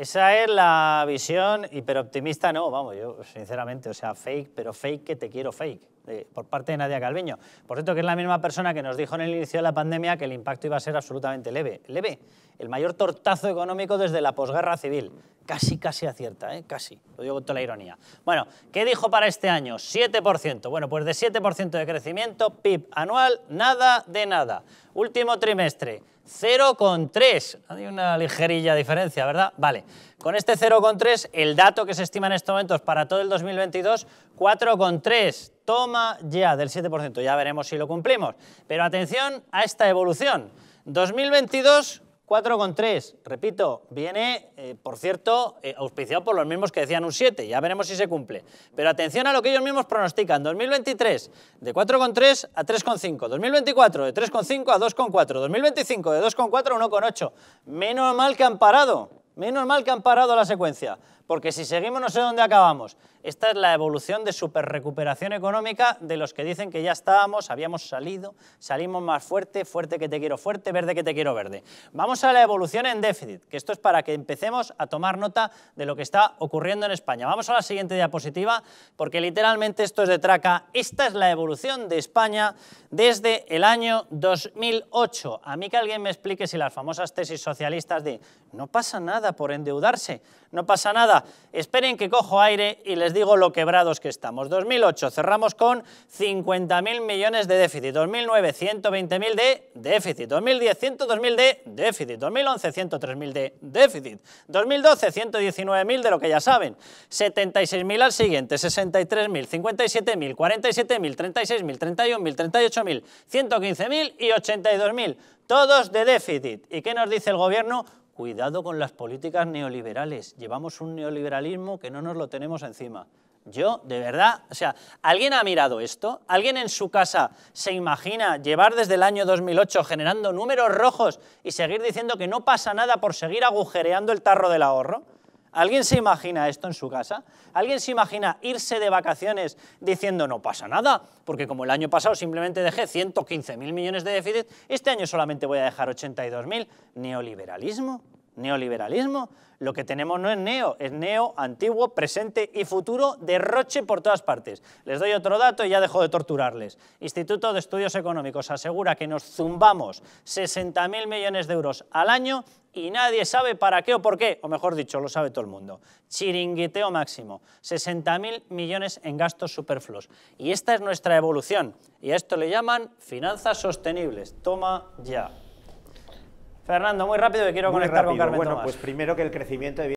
Esa es la visión hiperoptimista, no, vamos, yo sinceramente, o sea, fake, pero fake que te quiero fake por parte de Nadia Calviño. Por cierto, que es la misma persona que nos dijo en el inicio de la pandemia que el impacto iba a ser absolutamente leve. Leve, el mayor tortazo económico desde la posguerra civil. Casi, casi acierta, ¿eh? casi. Lo digo con toda la ironía. Bueno, ¿qué dijo para este año? 7%. Bueno, pues de 7% de crecimiento, PIB anual, nada de nada. Último trimestre, 0,3. Hay una ligerilla diferencia, ¿verdad? Vale. Con este 0,3, el dato que se estima en estos momentos para todo el 2022 4,3. Toma ya del 7%. Ya veremos si lo cumplimos. Pero atención a esta evolución. 2022, 4,3. Repito, viene, eh, por cierto, eh, auspiciado por los mismos que decían un 7. Ya veremos si se cumple. Pero atención a lo que ellos mismos pronostican. 2023, de 4,3 a 3,5. 2024, de 3,5 a 2,4. 2025, de 2,4 a 1,8. Menos mal que han parado. Menos mal que han parado la secuencia porque si seguimos no sé dónde acabamos. Esta es la evolución de super recuperación económica de los que dicen que ya estábamos, habíamos salido, salimos más fuerte, fuerte que te quiero fuerte, verde que te quiero verde. Vamos a la evolución en déficit, que esto es para que empecemos a tomar nota de lo que está ocurriendo en España. Vamos a la siguiente diapositiva, porque literalmente esto es de traca. Esta es la evolución de España desde el año 2008. A mí que alguien me explique si las famosas tesis socialistas de no pasa nada por endeudarse, no pasa nada esperen que cojo aire y les digo lo quebrados que estamos. 2008 cerramos con 50.000 millones de déficit, 2009 120.000 de déficit, 2010 102.000 de déficit, 2011 103.000 de déficit, 2012 119.000 de lo que ya saben, 76.000 al siguiente, 63.000, 57.000, 47.000, 36.000, 31.000, 38.000, 115.000 y 82.000, todos de déficit. ¿Y qué nos dice el gobierno? Cuidado con las políticas neoliberales. Llevamos un neoliberalismo que no nos lo tenemos encima. Yo, de verdad, o sea, ¿alguien ha mirado esto? ¿Alguien en su casa se imagina llevar desde el año 2008 generando números rojos y seguir diciendo que no pasa nada por seguir agujereando el tarro del ahorro? ¿Alguien se imagina esto en su casa? ¿Alguien se imagina irse de vacaciones diciendo no pasa nada? Porque como el año pasado simplemente dejé 115.000 millones de déficit, este año solamente voy a dejar 82.000. Neoliberalismo neoliberalismo. Lo que tenemos no es neo, es neo, antiguo, presente y futuro, derroche por todas partes. Les doy otro dato y ya dejo de torturarles. Instituto de Estudios Económicos asegura que nos zumbamos 60.000 millones de euros al año y nadie sabe para qué o por qué, o mejor dicho, lo sabe todo el mundo. Chiringuiteo máximo, 60.000 millones en gastos superfluos. Y esta es nuestra evolución, y a esto le llaman finanzas sostenibles. Toma ya. Fernando, muy rápido que quiero conectar con Carmen Bueno, pues primero que el crecimiento de